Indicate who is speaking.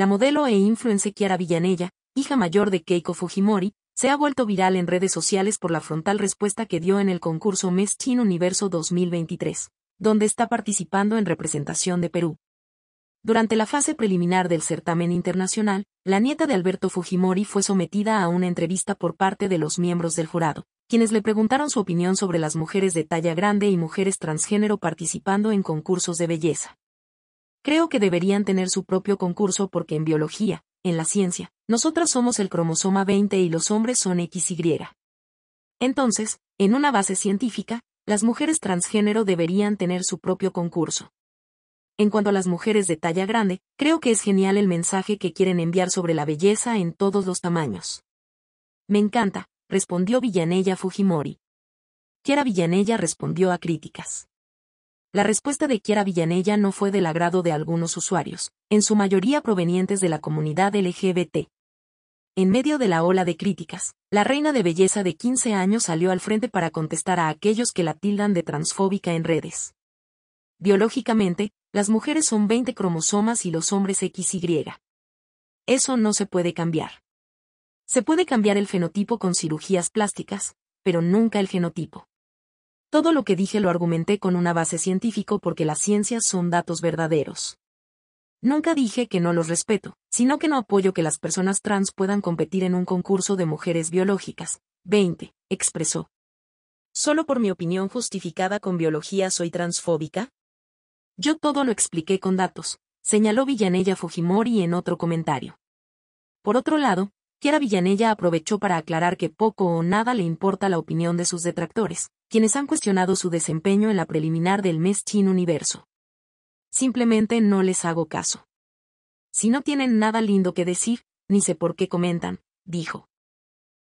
Speaker 1: La modelo e influencer Kiara Villanella, hija mayor de Keiko Fujimori, se ha vuelto viral en redes sociales por la frontal respuesta que dio en el concurso Mes Chin Universo 2023, donde está participando en representación de Perú. Durante la fase preliminar del certamen internacional, la nieta de Alberto Fujimori fue sometida a una entrevista por parte de los miembros del jurado, quienes le preguntaron su opinión sobre las mujeres de talla grande y mujeres transgénero participando en concursos de belleza. Creo que deberían tener su propio concurso porque en biología, en la ciencia, nosotras somos el cromosoma 20 y los hombres son XY. Entonces, en una base científica, las mujeres transgénero deberían tener su propio concurso. En cuanto a las mujeres de talla grande, creo que es genial el mensaje que quieren enviar sobre la belleza en todos los tamaños. Me encanta, respondió Villanella Fujimori. quiera Villanella respondió a críticas. La respuesta de Kiera Villanella no fue del agrado de algunos usuarios, en su mayoría provenientes de la comunidad LGBT. En medio de la ola de críticas, la reina de belleza de 15 años salió al frente para contestar a aquellos que la tildan de transfóbica en redes. Biológicamente, las mujeres son 20 cromosomas y los hombres XY. Eso no se puede cambiar. Se puede cambiar el fenotipo con cirugías plásticas, pero nunca el genotipo. Todo lo que dije lo argumenté con una base científico porque las ciencias son datos verdaderos. Nunca dije que no los respeto, sino que no apoyo que las personas trans puedan competir en un concurso de mujeres biológicas. 20. Expresó. ¿Solo por mi opinión justificada con biología soy transfóbica? Yo todo lo expliqué con datos, señaló Villanella Fujimori en otro comentario. Por otro lado, Kiara Villanella aprovechó para aclarar que poco o nada le importa la opinión de sus detractores, quienes han cuestionado su desempeño en la preliminar del mes Chin Universo. Simplemente no les hago caso. Si no tienen nada lindo que decir, ni sé por qué comentan, dijo.